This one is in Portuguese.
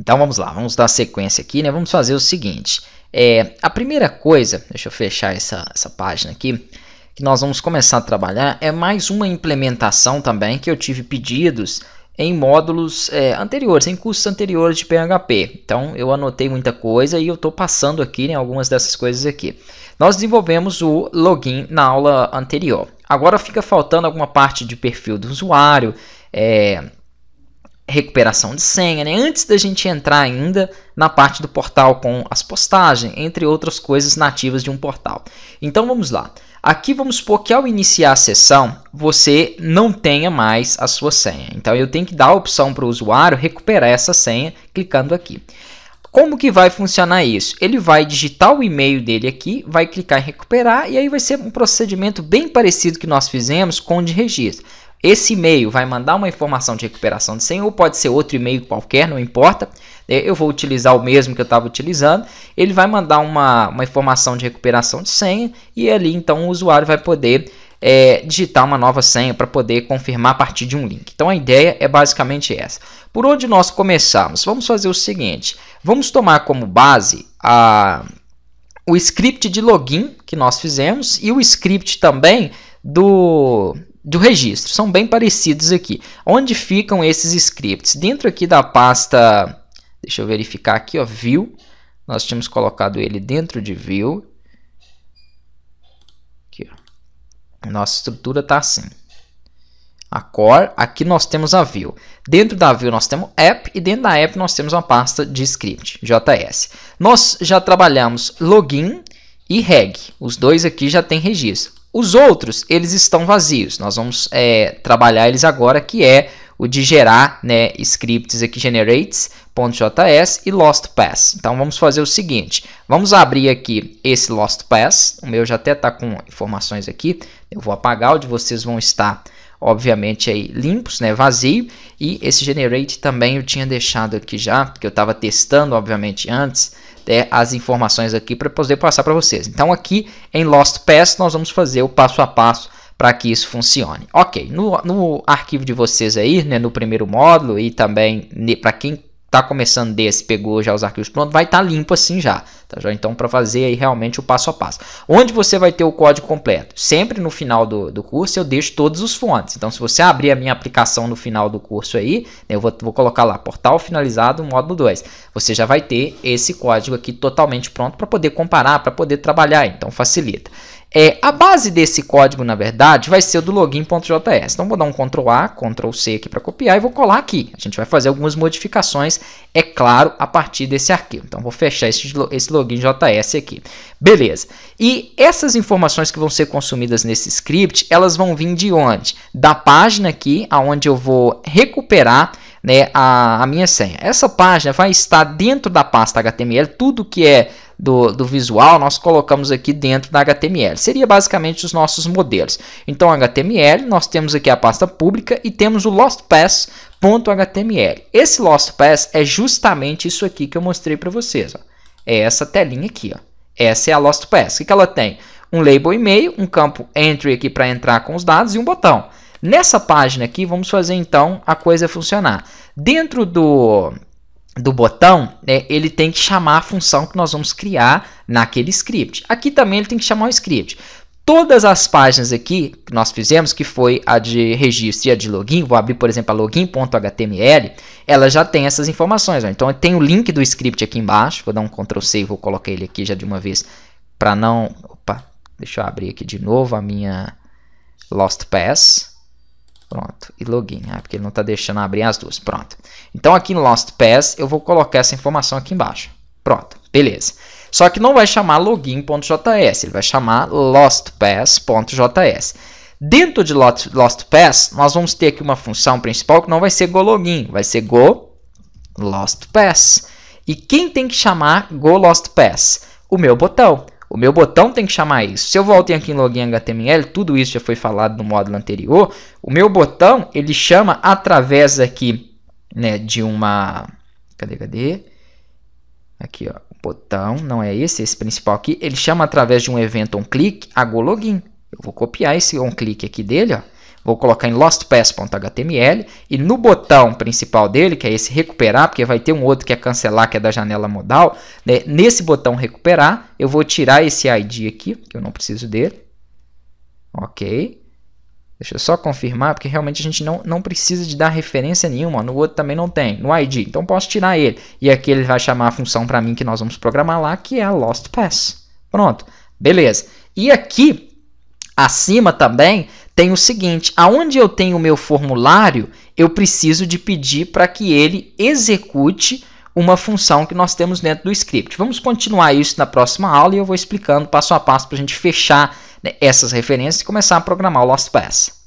Então vamos lá, vamos dar sequência aqui, né? Vamos fazer o seguinte. É, a primeira coisa, deixa eu fechar essa, essa página aqui, que nós vamos começar a trabalhar é mais uma implementação também que eu tive pedidos em módulos é, anteriores, em cursos anteriores de PHP. Então eu anotei muita coisa e eu estou passando aqui né, algumas dessas coisas aqui. Nós desenvolvemos o login na aula anterior. Agora fica faltando alguma parte de perfil do usuário, é, recuperação de senha, né? antes da gente entrar ainda na parte do portal com as postagens, entre outras coisas nativas de um portal. Então vamos lá. Aqui vamos supor que ao iniciar a sessão você não tenha mais a sua senha. Então eu tenho que dar a opção para o usuário recuperar essa senha clicando aqui. Como que vai funcionar isso? Ele vai digitar o e-mail dele aqui, vai clicar em recuperar e aí vai ser um procedimento bem parecido que nós fizemos com o de registro. Esse e-mail vai mandar uma informação de recuperação de senha ou pode ser outro e-mail qualquer, não importa. Né? Eu vou utilizar o mesmo que eu estava utilizando. Ele vai mandar uma, uma informação de recuperação de senha e ali então o usuário vai poder é, digitar uma nova senha para poder confirmar a partir de um link. Então a ideia é basicamente essa. Por onde nós começamos? Vamos fazer o seguinte: vamos tomar como base a, o script de login que nós fizemos e o script também do do registro. São bem parecidos aqui. Onde ficam esses scripts? Dentro aqui da pasta, deixa eu verificar aqui, ó, view. Nós tínhamos colocado ele dentro de view. Aqui, ó. Nossa estrutura está assim. A core, aqui nós temos a view. Dentro da view nós temos app e dentro da app nós temos uma pasta de script, JS. Nós já trabalhamos login e reg. Os dois aqui já tem registro. Os outros, eles estão vazios. Nós vamos é, trabalhar eles agora, que é o de gerar né, scripts aqui, generates.js e lost pass. Então, vamos fazer o seguinte. Vamos abrir aqui esse lost pass. O meu já até está com informações aqui. Eu vou apagar, o de vocês vão estar, obviamente, aí limpos, né, vazio. E esse generate também eu tinha deixado aqui já, porque eu estava testando, obviamente, antes é, as informações aqui para poder passar para vocês. Então aqui em Lost Pass nós vamos fazer o passo a passo para que isso funcione. Ok, no, no, arquivo de vocês aí, né, no primeiro módulo e também para quem tá começando desse, pegou já os arquivos prontos, vai estar tá limpo assim já, tá já? Então, para fazer aí realmente o passo a passo. Onde você vai ter o código completo? Sempre no final do, do curso eu deixo todos os fontes. Então, se você abrir a minha aplicação no final do curso aí, né, eu vou, vou colocar lá, portal finalizado, módulo 2. Você já vai ter esse código aqui totalmente pronto para poder comparar, para poder trabalhar, então facilita. É, a base desse código, na verdade, vai ser o do login.js. Então, vou dar um Ctrl A, Ctrl C aqui para copiar e vou colar aqui. A gente vai fazer algumas modificações, é claro, a partir desse arquivo. Então, vou fechar esse, esse login.js aqui. Beleza. E essas informações que vão ser consumidas nesse script, elas vão vir de onde? Da página aqui, aonde eu vou recuperar né, a, a minha senha. Essa página vai estar dentro da pasta HTML, tudo que é do, do visual, nós colocamos aqui dentro da HTML. Seria basicamente os nossos modelos. Então, HTML, nós temos aqui a pasta pública e temos o lostpass.html. Esse lostpass é justamente isso aqui que eu mostrei para vocês. Ó. É essa telinha aqui. Ó. Essa é a lostpass. O que, que ela tem? Um label e-mail, um campo entry aqui para entrar com os dados e um botão. Nessa página aqui, vamos fazer então a coisa funcionar. Dentro do do botão, né, ele tem que chamar a função que nós vamos criar naquele script. Aqui também ele tem que chamar o script. Todas as páginas aqui que nós fizemos, que foi a de registro e a de login, vou abrir, por exemplo, a login.html, ela já tem essas informações. Ó. Então, tem o link do script aqui embaixo, vou dar um Ctrl C e vou colocar ele aqui já de uma vez para não... Opa, deixa eu abrir aqui de novo a minha Lost Pass. Pronto. E login. Ah, porque ele não está deixando abrir as duas. Pronto. Então aqui no Lost Pass eu vou colocar essa informação aqui embaixo. Pronto. Beleza. Só que não vai chamar login.js, ele vai chamar lostpass.js. Dentro de Lost Pass, nós vamos ter aqui uma função principal que não vai ser gologin, vai ser go Lost Pass. E quem tem que chamar go Lost Pass? O meu botão. O meu botão tem que chamar isso. Se eu voltar aqui em login HTML, tudo isso já foi falado no módulo anterior. O meu botão, ele chama através aqui, né, de uma... Cadê, cadê? Aqui, ó, botão, não é esse, é esse principal aqui. Ele chama através de um evento onclick, click a go login. Eu vou copiar esse onclick aqui dele, ó. Vou colocar em lostpass.html e no botão principal dele, que é esse recuperar, porque vai ter um outro que é cancelar, que é da janela modal, né? nesse botão recuperar, eu vou tirar esse ID aqui, que eu não preciso dele. Ok. Deixa eu só confirmar, porque realmente a gente não, não precisa de dar referência nenhuma. No outro também não tem, no ID. Então posso tirar ele. E aqui ele vai chamar a função para mim que nós vamos programar lá, que é a lostpass, Pronto, beleza. E aqui acima também tem o seguinte: aonde eu tenho o meu formulário, eu preciso de pedir para que ele execute uma função que nós temos dentro do script. Vamos continuar isso na próxima aula e eu vou explicando passo a passo para a gente fechar né, essas referências e começar a programar o LostPass.